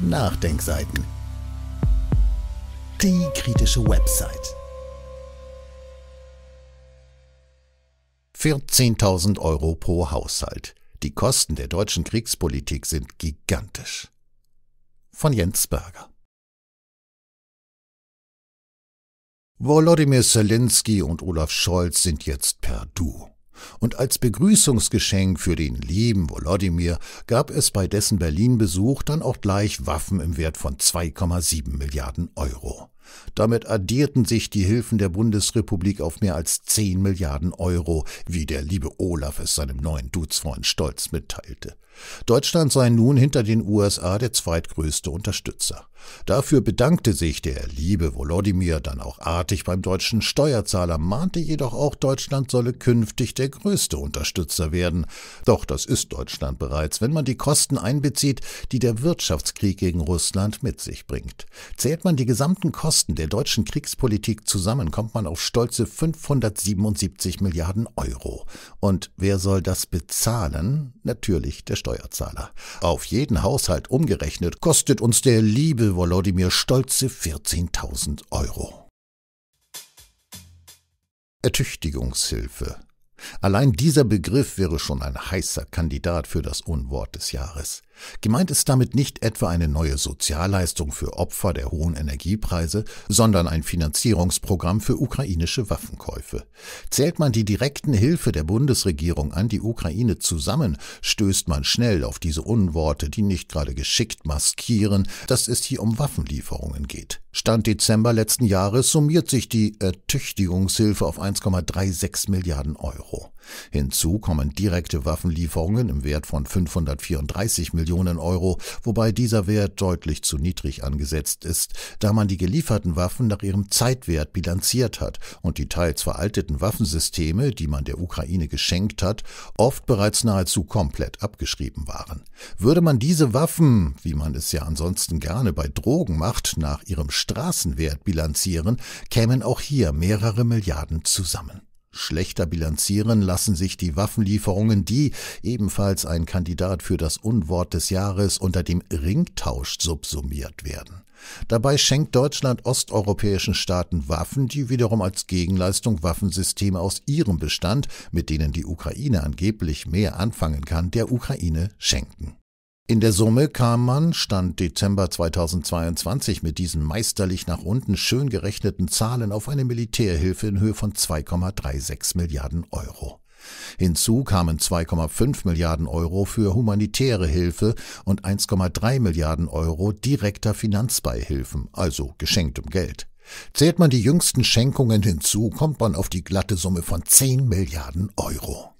Nachdenkseiten. Die kritische Website. 14.000 Euro pro Haushalt. Die Kosten der deutschen Kriegspolitik sind gigantisch. Von Jens Berger. Volodymyr Zelensky und Olaf Scholz sind jetzt per Du. Und als Begrüßungsgeschenk für den lieben Volodymyr gab es bei dessen Berlin-Besuch dann auch gleich Waffen im Wert von 2,7 Milliarden Euro. Damit addierten sich die Hilfen der Bundesrepublik auf mehr als 10 Milliarden Euro, wie der liebe Olaf es seinem neuen Dudesfreund stolz mitteilte. Deutschland sei nun hinter den USA der zweitgrößte Unterstützer. Dafür bedankte sich der liebe Volodymyr dann auch artig beim deutschen Steuerzahler, mahnte jedoch auch, Deutschland solle künftig der größte Unterstützer werden. Doch das ist Deutschland bereits, wenn man die Kosten einbezieht, die der Wirtschaftskrieg gegen Russland mit sich bringt. Zählt man die gesamten Kosten Kosten der deutschen Kriegspolitik zusammen kommt man auf stolze 577 Milliarden Euro. Und wer soll das bezahlen? Natürlich der Steuerzahler. Auf jeden Haushalt umgerechnet kostet uns der liebe Volodymyr stolze 14.000 Euro. Ertüchtigungshilfe. Allein dieser Begriff wäre schon ein heißer Kandidat für das Unwort des Jahres. Gemeint ist damit nicht etwa eine neue Sozialleistung für Opfer der hohen Energiepreise, sondern ein Finanzierungsprogramm für ukrainische Waffenkäufe. Zählt man die direkten Hilfe der Bundesregierung an die Ukraine zusammen, stößt man schnell auf diese Unworte, die nicht gerade geschickt maskieren, dass es hier um Waffenlieferungen geht. Stand Dezember letzten Jahres summiert sich die Ertüchtigungshilfe auf 1,36 Milliarden Euro. Hinzu kommen direkte Waffenlieferungen im Wert von 534 Millionen Millionen Euro, wobei dieser Wert deutlich zu niedrig angesetzt ist, da man die gelieferten Waffen nach ihrem Zeitwert bilanziert hat und die teils veralteten Waffensysteme, die man der Ukraine geschenkt hat, oft bereits nahezu komplett abgeschrieben waren. Würde man diese Waffen, wie man es ja ansonsten gerne bei Drogen macht, nach ihrem Straßenwert bilanzieren, kämen auch hier mehrere Milliarden zusammen. Schlechter bilanzieren lassen sich die Waffenlieferungen, die, ebenfalls ein Kandidat für das Unwort des Jahres, unter dem Ringtausch subsumiert werden. Dabei schenkt Deutschland osteuropäischen Staaten Waffen, die wiederum als Gegenleistung Waffensysteme aus ihrem Bestand, mit denen die Ukraine angeblich mehr anfangen kann, der Ukraine schenken. In der Summe kam man, Stand Dezember 2022, mit diesen meisterlich nach unten schön gerechneten Zahlen auf eine Militärhilfe in Höhe von 2,36 Milliarden Euro. Hinzu kamen 2,5 Milliarden Euro für humanitäre Hilfe und 1,3 Milliarden Euro direkter Finanzbeihilfen, also geschenktem Geld. Zählt man die jüngsten Schenkungen hinzu, kommt man auf die glatte Summe von 10 Milliarden Euro.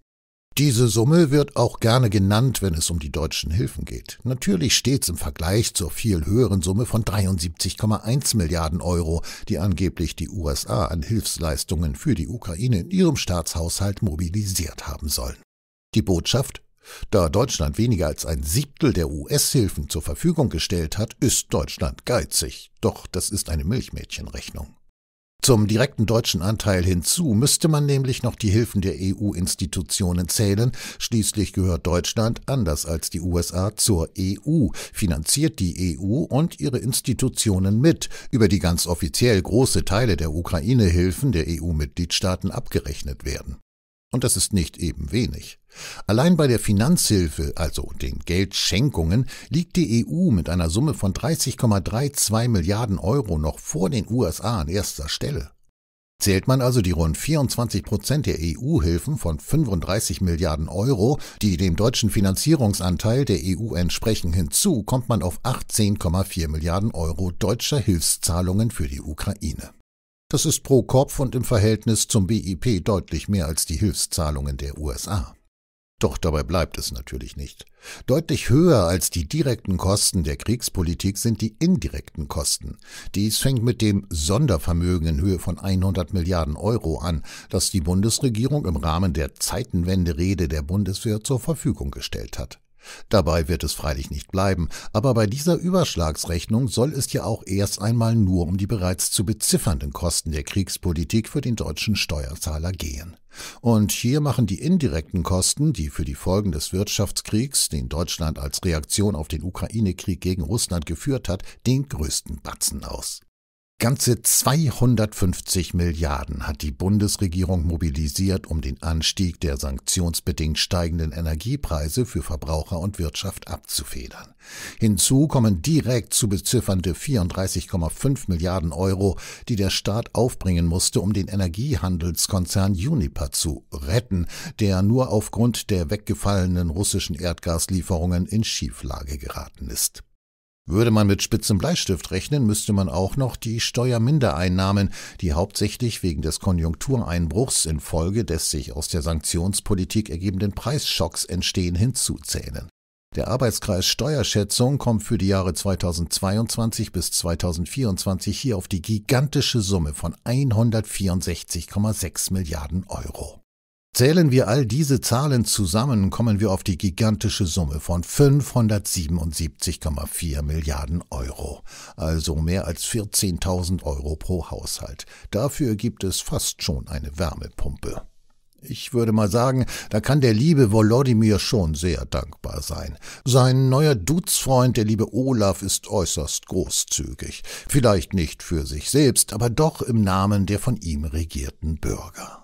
Diese Summe wird auch gerne genannt, wenn es um die deutschen Hilfen geht. Natürlich stets im Vergleich zur viel höheren Summe von 73,1 Milliarden Euro, die angeblich die USA an Hilfsleistungen für die Ukraine in ihrem Staatshaushalt mobilisiert haben sollen. Die Botschaft? Da Deutschland weniger als ein Siebtel der US-Hilfen zur Verfügung gestellt hat, ist Deutschland geizig. Doch das ist eine Milchmädchenrechnung. Zum direkten deutschen Anteil hinzu müsste man nämlich noch die Hilfen der EU-Institutionen zählen. Schließlich gehört Deutschland, anders als die USA, zur EU, finanziert die EU und ihre Institutionen mit, über die ganz offiziell große Teile der Ukraine-Hilfen der EU-Mitgliedstaaten abgerechnet werden. Und das ist nicht eben wenig. Allein bei der Finanzhilfe, also den Geldschenkungen, liegt die EU mit einer Summe von 30,32 Milliarden Euro noch vor den USA an erster Stelle. Zählt man also die rund 24 Prozent der EU-Hilfen von 35 Milliarden Euro, die dem deutschen Finanzierungsanteil der EU entsprechen, hinzu, kommt man auf 18,4 Milliarden Euro deutscher Hilfszahlungen für die Ukraine. Das ist pro Kopf und im Verhältnis zum BIP deutlich mehr als die Hilfszahlungen der USA. Doch dabei bleibt es natürlich nicht. Deutlich höher als die direkten Kosten der Kriegspolitik sind die indirekten Kosten. Dies fängt mit dem Sondervermögen in Höhe von 100 Milliarden Euro an, das die Bundesregierung im Rahmen der Zeitenwende-Rede der Bundeswehr zur Verfügung gestellt hat. Dabei wird es freilich nicht bleiben, aber bei dieser Überschlagsrechnung soll es ja auch erst einmal nur um die bereits zu beziffernden Kosten der Kriegspolitik für den deutschen Steuerzahler gehen. Und hier machen die indirekten Kosten, die für die Folgen des Wirtschaftskriegs, den Deutschland als Reaktion auf den Ukraine-Krieg gegen Russland geführt hat, den größten Batzen aus. Ganze 250 Milliarden hat die Bundesregierung mobilisiert, um den Anstieg der sanktionsbedingt steigenden Energiepreise für Verbraucher und Wirtschaft abzufedern. Hinzu kommen direkt zu beziffernde 34,5 Milliarden Euro, die der Staat aufbringen musste, um den Energiehandelskonzern Uniper zu retten, der nur aufgrund der weggefallenen russischen Erdgaslieferungen in Schieflage geraten ist. Würde man mit spitzem Bleistift rechnen, müsste man auch noch die Steuermindereinnahmen, die hauptsächlich wegen des Konjunktureinbruchs infolge des sich aus der Sanktionspolitik ergebenden Preisschocks entstehen, hinzuzählen. Der Arbeitskreis Steuerschätzung kommt für die Jahre 2022 bis 2024 hier auf die gigantische Summe von 164,6 Milliarden Euro. Zählen wir all diese Zahlen zusammen, kommen wir auf die gigantische Summe von 577,4 Milliarden Euro, also mehr als 14.000 Euro pro Haushalt. Dafür gibt es fast schon eine Wärmepumpe. Ich würde mal sagen, da kann der liebe Wolodimir schon sehr dankbar sein. Sein neuer Dutzfreund, der liebe Olaf, ist äußerst großzügig. Vielleicht nicht für sich selbst, aber doch im Namen der von ihm regierten Bürger.